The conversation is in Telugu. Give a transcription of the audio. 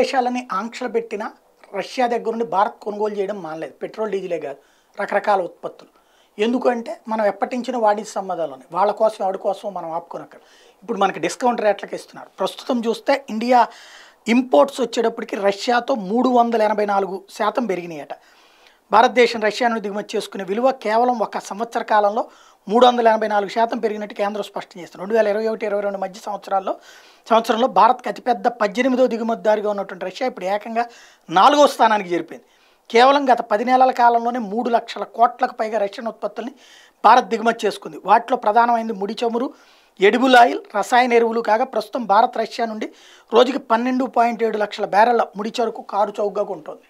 దేశాలని ఆంక్షలు పెట్టినా రష్యా దగ్గర నుండి భారత్ కొనుగోలు చేయడం మానలేదు పెట్రోల్ డీజిలే కాదు రకరకాల ఉత్పత్తులు ఎందుకంటే మనం ఎప్పటి నుంచి వాడి సంబంధాలని వాళ్ళ కోసం ఎవరి కోసం మనం ఆపుకోనక్కడ ఇప్పుడు మనకి డిస్కౌంట్ రేట్లకు ఇస్తున్నారు ప్రస్తుతం చూస్తే ఇండియా ఇంపోర్ట్స్ వచ్చేటప్పటికి రష్యాతో మూడు వందల ఎనభై నాలుగు శాతం పెరిగినాయట భారతదేశం రష్యా నుండి దిగుమతి చేసుకునే విలువ కేవలం ఒక సంవత్సర కాలంలో మూడు వందల ఎనభై నాలుగు శాతం పెరిగినట్టు కేంద్రం స్పష్టం చేస్తుంది రెండు వేల ఇరవై ఒకటి ఇరవై రెండు మధ్య సంవత్సరాల్లో సంవత్సరంలో భారత్కి అతిపెద్ద పద్దెనిమిదో దిగుమతిదారుగా ఉన్నటువంటి రష్యా ఇప్పుడు ఏకంగా నాలుగో స్థానానికి జరిపింది కేవలం గత పది నెలల కాలంలోనే మూడు లక్షల కోట్లకు పైగా రష్యన్ ఉత్పత్తుల్ని భారత్ దిగుమతి చేసుకుంది వాటిలో ప్రధానమైంది ముడి చమురు ఎడిబుల్ ఆయిల్ రసాయన ఎరువులు కాగా ప్రస్తుతం భారత్ రష్యా నుండి రోజుకి పన్నెండు పాయింట్ ఏడు లక్షల బ్యారెళ్ల ముడి చరుకు కారు చౌకగా ఉంటుంది